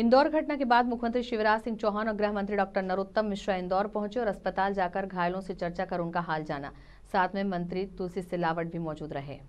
इंदौर घटना के बाद मुख्यमंत्री शिवराज सिंह चौहान और गृह मंत्री डॉक्टर नरोत्तम मिश्रा इंदौर पहुंचे और अस्पताल जाकर घायलों से चर्चा कर उनका हाल जाना साथ में मंत्री तुलसी सिलावट भी मौजूद रहे